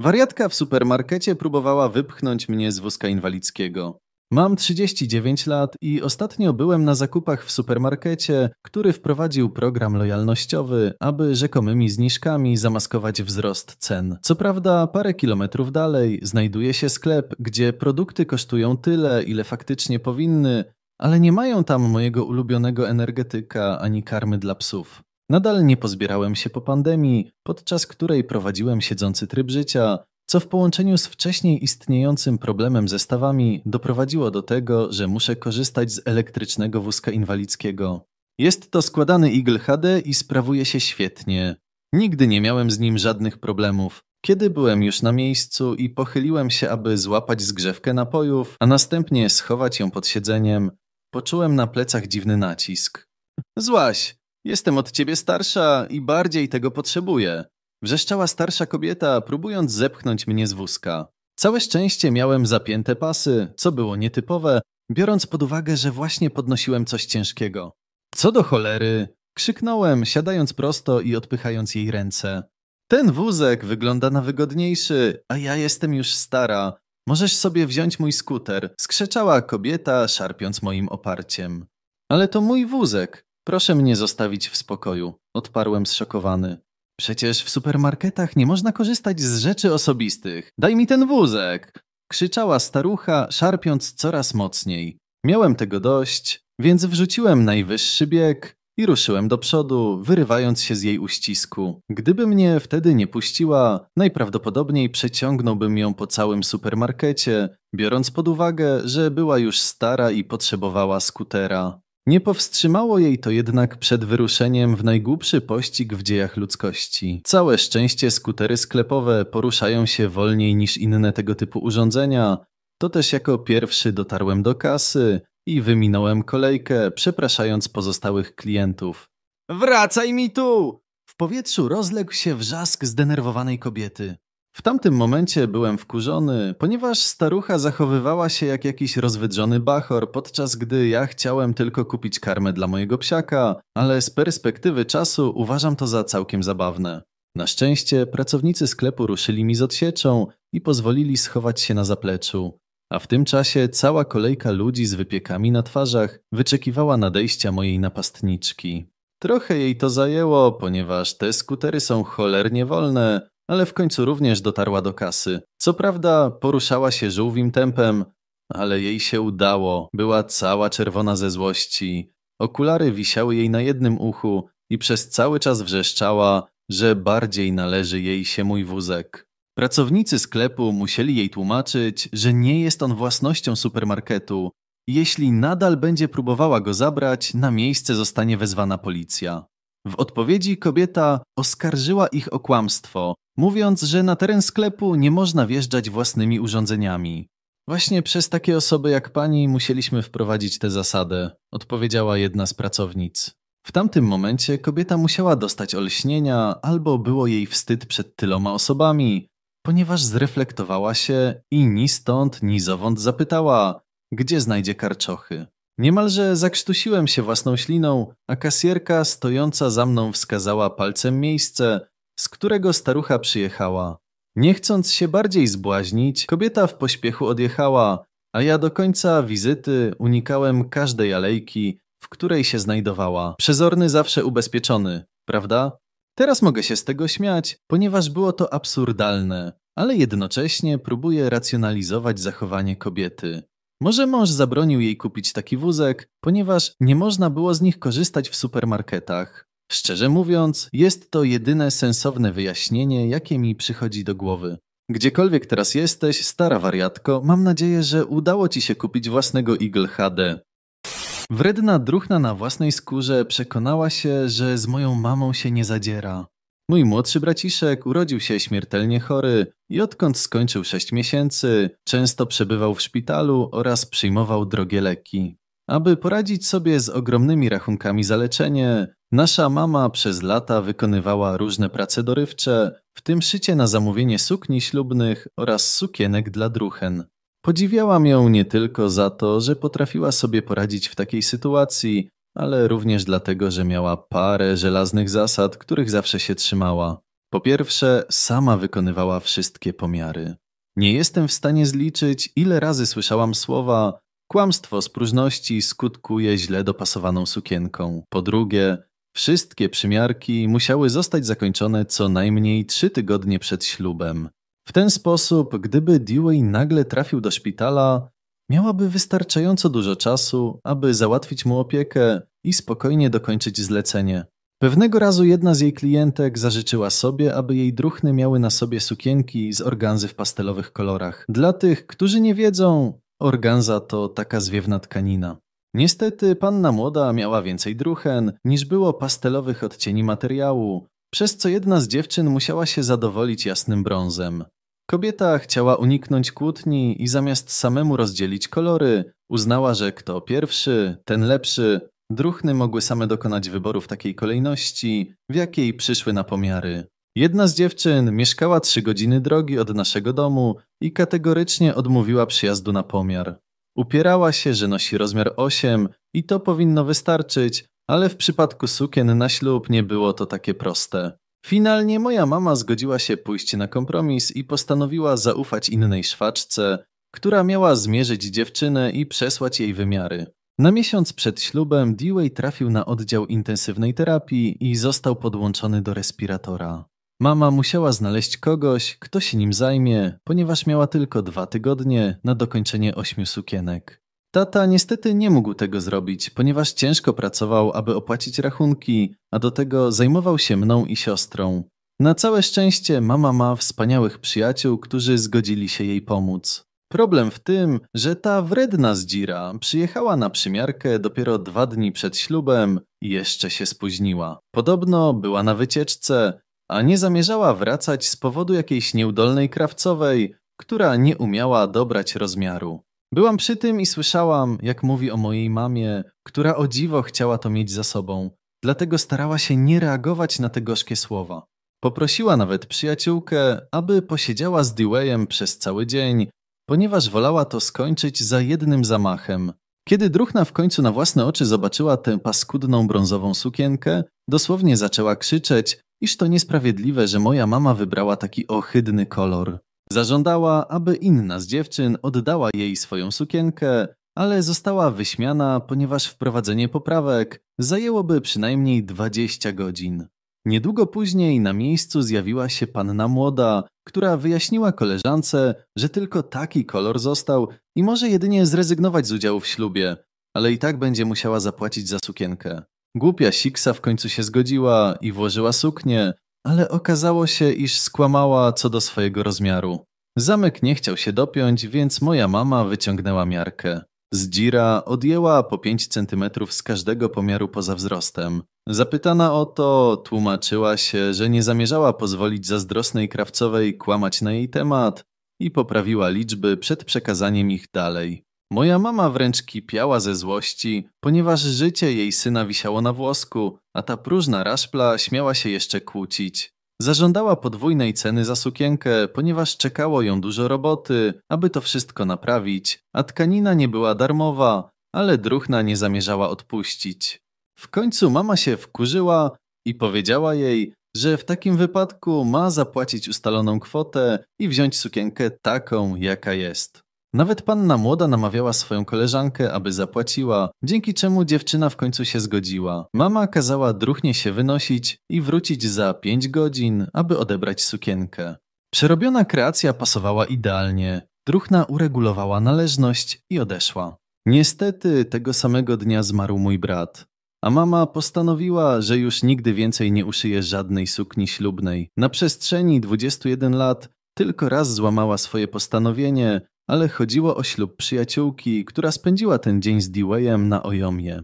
Wariatka w supermarkecie próbowała wypchnąć mnie z wózka inwalidzkiego. Mam 39 lat i ostatnio byłem na zakupach w supermarkecie, który wprowadził program lojalnościowy, aby rzekomymi zniżkami zamaskować wzrost cen. Co prawda, parę kilometrów dalej znajduje się sklep, gdzie produkty kosztują tyle, ile faktycznie powinny, ale nie mają tam mojego ulubionego energetyka ani karmy dla psów. Nadal nie pozbierałem się po pandemii, podczas której prowadziłem siedzący tryb życia, co w połączeniu z wcześniej istniejącym problemem ze stawami doprowadziło do tego, że muszę korzystać z elektrycznego wózka inwalidzkiego. Jest to składany Eagle HD i sprawuje się świetnie. Nigdy nie miałem z nim żadnych problemów. Kiedy byłem już na miejscu i pochyliłem się, aby złapać zgrzewkę napojów, a następnie schować ją pod siedzeniem, poczułem na plecach dziwny nacisk. Złaś! Jestem od ciebie starsza i bardziej tego potrzebuję. Wrzeszczała starsza kobieta, próbując zepchnąć mnie z wózka. Całe szczęście miałem zapięte pasy, co było nietypowe, biorąc pod uwagę, że właśnie podnosiłem coś ciężkiego. Co do cholery! Krzyknąłem, siadając prosto i odpychając jej ręce. Ten wózek wygląda na wygodniejszy, a ja jestem już stara. Możesz sobie wziąć mój skuter, skrzeczała kobieta, szarpiąc moim oparciem. Ale to mój wózek, Proszę mnie zostawić w spokoju, odparłem zszokowany. Przecież w supermarketach nie można korzystać z rzeczy osobistych. Daj mi ten wózek! krzyczała starucha, szarpiąc coraz mocniej. Miałem tego dość, więc wrzuciłem najwyższy bieg i ruszyłem do przodu, wyrywając się z jej uścisku. Gdyby mnie wtedy nie puściła, najprawdopodobniej przeciągnąłbym ją po całym supermarkecie, biorąc pod uwagę, że była już stara i potrzebowała skutera. Nie powstrzymało jej to jednak przed wyruszeniem w najgłupszy pościg w dziejach ludzkości. Całe szczęście skutery sklepowe poruszają się wolniej niż inne tego typu urządzenia. To też jako pierwszy dotarłem do kasy i wyminąłem kolejkę, przepraszając pozostałych klientów. Wracaj mi tu! W powietrzu rozległ się wrzask zdenerwowanej kobiety. W tamtym momencie byłem wkurzony, ponieważ starucha zachowywała się jak jakiś rozwydrzony bachor, podczas gdy ja chciałem tylko kupić karmę dla mojego psiaka, ale z perspektywy czasu uważam to za całkiem zabawne. Na szczęście pracownicy sklepu ruszyli mi z odsieczą i pozwolili schować się na zapleczu. A w tym czasie cała kolejka ludzi z wypiekami na twarzach wyczekiwała nadejścia mojej napastniczki. Trochę jej to zajęło, ponieważ te skutery są cholernie wolne, ale w końcu również dotarła do kasy. Co prawda poruszała się żółwim tempem, ale jej się udało. Była cała czerwona ze złości. Okulary wisiały jej na jednym uchu i przez cały czas wrzeszczała, że bardziej należy jej się mój wózek. Pracownicy sklepu musieli jej tłumaczyć, że nie jest on własnością supermarketu. Jeśli nadal będzie próbowała go zabrać, na miejsce zostanie wezwana policja. W odpowiedzi kobieta oskarżyła ich o kłamstwo, mówiąc, że na teren sklepu nie można wjeżdżać własnymi urządzeniami. Właśnie przez takie osoby jak pani musieliśmy wprowadzić tę zasadę, odpowiedziała jedna z pracownic. W tamtym momencie kobieta musiała dostać olśnienia albo było jej wstyd przed tyloma osobami, ponieważ zreflektowała się i ni stąd, ni zowąd zapytała, gdzie znajdzie karczochy. Niemalże zakrztusiłem się własną śliną, a kasjerka stojąca za mną wskazała palcem miejsce, z którego starucha przyjechała. Nie chcąc się bardziej zbłaźnić, kobieta w pośpiechu odjechała, a ja do końca wizyty unikałem każdej alejki, w której się znajdowała. Przezorny zawsze ubezpieczony, prawda? Teraz mogę się z tego śmiać, ponieważ było to absurdalne, ale jednocześnie próbuję racjonalizować zachowanie kobiety. Może mąż zabronił jej kupić taki wózek, ponieważ nie można było z nich korzystać w supermarketach. Szczerze mówiąc, jest to jedyne sensowne wyjaśnienie, jakie mi przychodzi do głowy. Gdziekolwiek teraz jesteś, stara wariatko, mam nadzieję, że udało ci się kupić własnego Eagle HD. Wredna druchna na własnej skórze przekonała się, że z moją mamą się nie zadziera. Mój młodszy braciszek urodził się śmiertelnie chory i odkąd skończył sześć miesięcy, często przebywał w szpitalu oraz przyjmował drogie leki. Aby poradzić sobie z ogromnymi rachunkami za leczenie, nasza mama przez lata wykonywała różne prace dorywcze, w tym szycie na zamówienie sukni ślubnych oraz sukienek dla druhen. Podziwiałam ją nie tylko za to, że potrafiła sobie poradzić w takiej sytuacji, ale również dlatego, że miała parę żelaznych zasad, których zawsze się trzymała. Po pierwsze, sama wykonywała wszystkie pomiary. Nie jestem w stanie zliczyć, ile razy słyszałam słowa kłamstwo z próżności skutkuje źle dopasowaną sukienką. Po drugie, wszystkie przymiarki musiały zostać zakończone co najmniej trzy tygodnie przed ślubem. W ten sposób, gdyby Dewey nagle trafił do szpitala, Miałaby wystarczająco dużo czasu, aby załatwić mu opiekę i spokojnie dokończyć zlecenie. Pewnego razu jedna z jej klientek zażyczyła sobie, aby jej druchny miały na sobie sukienki z organzy w pastelowych kolorach. Dla tych, którzy nie wiedzą, organza to taka zwiewna tkanina. Niestety panna młoda miała więcej druchen niż było pastelowych odcieni materiału, przez co jedna z dziewczyn musiała się zadowolić jasnym brązem. Kobieta chciała uniknąć kłótni i zamiast samemu rozdzielić kolory, uznała, że kto pierwszy, ten lepszy. Druhny mogły same dokonać wyboru w takiej kolejności, w jakiej przyszły na pomiary. Jedna z dziewczyn mieszkała trzy godziny drogi od naszego domu i kategorycznie odmówiła przyjazdu na pomiar. Upierała się, że nosi rozmiar 8 i to powinno wystarczyć, ale w przypadku sukien na ślub nie było to takie proste. Finalnie moja mama zgodziła się pójść na kompromis i postanowiła zaufać innej szwaczce, która miała zmierzyć dziewczynę i przesłać jej wymiary. Na miesiąc przed ślubem Dewey trafił na oddział intensywnej terapii i został podłączony do respiratora. Mama musiała znaleźć kogoś, kto się nim zajmie, ponieważ miała tylko dwa tygodnie na dokończenie ośmiu sukienek. Tata niestety nie mógł tego zrobić, ponieważ ciężko pracował, aby opłacić rachunki, a do tego zajmował się mną i siostrą. Na całe szczęście mama ma wspaniałych przyjaciół, którzy zgodzili się jej pomóc. Problem w tym, że ta wredna zdzira przyjechała na przymiarkę dopiero dwa dni przed ślubem i jeszcze się spóźniła. Podobno była na wycieczce, a nie zamierzała wracać z powodu jakiejś nieudolnej krawcowej, która nie umiała dobrać rozmiaru. Byłam przy tym i słyszałam, jak mówi o mojej mamie, która o dziwo chciała to mieć za sobą, dlatego starała się nie reagować na te gorzkie słowa. Poprosiła nawet przyjaciółkę, aby posiedziała z Dewayem przez cały dzień, ponieważ wolała to skończyć za jednym zamachem. Kiedy druhna w końcu na własne oczy zobaczyła tę paskudną brązową sukienkę, dosłownie zaczęła krzyczeć, iż to niesprawiedliwe, że moja mama wybrała taki ohydny kolor. Zażądała, aby inna z dziewczyn oddała jej swoją sukienkę, ale została wyśmiana, ponieważ wprowadzenie poprawek zajęłoby przynajmniej 20 godzin. Niedługo później na miejscu zjawiła się panna młoda, która wyjaśniła koleżance, że tylko taki kolor został i może jedynie zrezygnować z udziału w ślubie, ale i tak będzie musiała zapłacić za sukienkę. Głupia Siksa w końcu się zgodziła i włożyła suknię, ale okazało się, iż skłamała co do swojego rozmiaru. Zamek nie chciał się dopiąć, więc moja mama wyciągnęła miarkę. Z dzira odjęła po 5 cm z każdego pomiaru poza wzrostem. Zapytana o to, tłumaczyła się, że nie zamierzała pozwolić zazdrosnej krawcowej kłamać na jej temat i poprawiła liczby przed przekazaniem ich dalej. Moja mama wręcz kipiała ze złości, ponieważ życie jej syna wisiało na włosku, a ta próżna raszpla śmiała się jeszcze kłócić. Zażądała podwójnej ceny za sukienkę, ponieważ czekało ją dużo roboty, aby to wszystko naprawić, a tkanina nie była darmowa, ale druhna nie zamierzała odpuścić. W końcu mama się wkurzyła i powiedziała jej, że w takim wypadku ma zapłacić ustaloną kwotę i wziąć sukienkę taką, jaka jest. Nawet panna młoda namawiała swoją koleżankę, aby zapłaciła, dzięki czemu dziewczyna w końcu się zgodziła. Mama kazała druchnie się wynosić i wrócić za pięć godzin, aby odebrać sukienkę. Przerobiona kreacja pasowała idealnie. Druchna uregulowała należność i odeszła. Niestety tego samego dnia zmarł mój brat. A mama postanowiła, że już nigdy więcej nie uszyje żadnej sukni ślubnej. Na przestrzeni 21 lat tylko raz złamała swoje postanowienie ale chodziło o ślub przyjaciółki, która spędziła ten dzień z Dewayem na Ojomie.